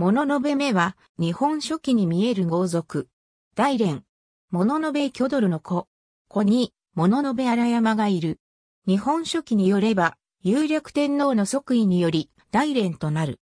物のべ目は、日本初期に見える豪族。大連。物のべ巨ドルの子。子に、物のべ荒山がいる。日本初期によれば、有略天皇の即位により、大連となる。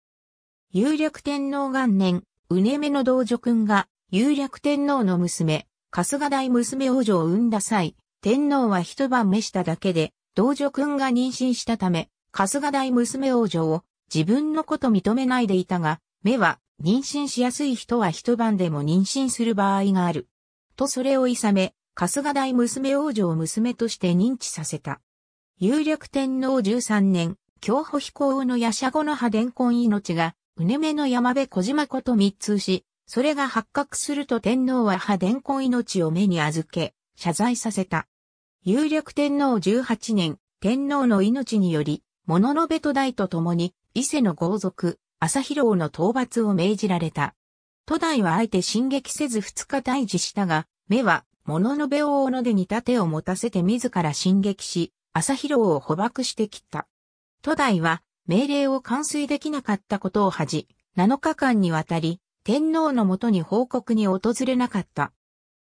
有略天皇元年、うねめの道女君が、有略天皇の娘、春日大娘王女を産んだ際、天皇は一晩召しただけで、道女君が妊娠したため、春日大娘王女を自分の子と認めないでいたが、目は、妊娠しやすい人は一晩でも妊娠する場合がある。とそれをいさめ、春日大娘王女を娘として認知させた。有力天皇13年、京保飛行の夜叉後の破伝婚命が、うねめの山辺小島子と密通し、それが発覚すると天皇は破伝婚命を目に預け、謝罪させた。有力天皇18年、天皇の命により、物のべと大と共に、伊勢の豪族、朝広王の討伐を命じられた。都大はあえて進撃せず二日退治したが、目は、物ののべ王のでに盾を持たせて自ら進撃し、朝広王を捕獲してきた。都大は、命令を完遂できなかったことを恥じ、7日間にわたり、天皇のもとに報告に訪れなかった。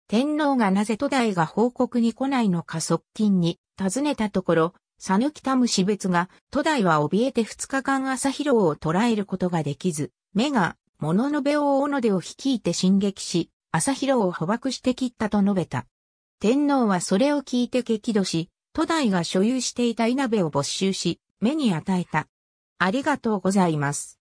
天皇がなぜ都大が報告に来ないのか側近に尋ねたところ、サヌキタムシ別が、都大は怯えて二日間朝広をを捉えることができず、目が、モノノベオオノデを率いて進撃し、朝広を捕獲して切ったと述べた。天皇はそれを聞いて激怒し、都大が所有していた稲部を没収し、目に与えた。ありがとうございます。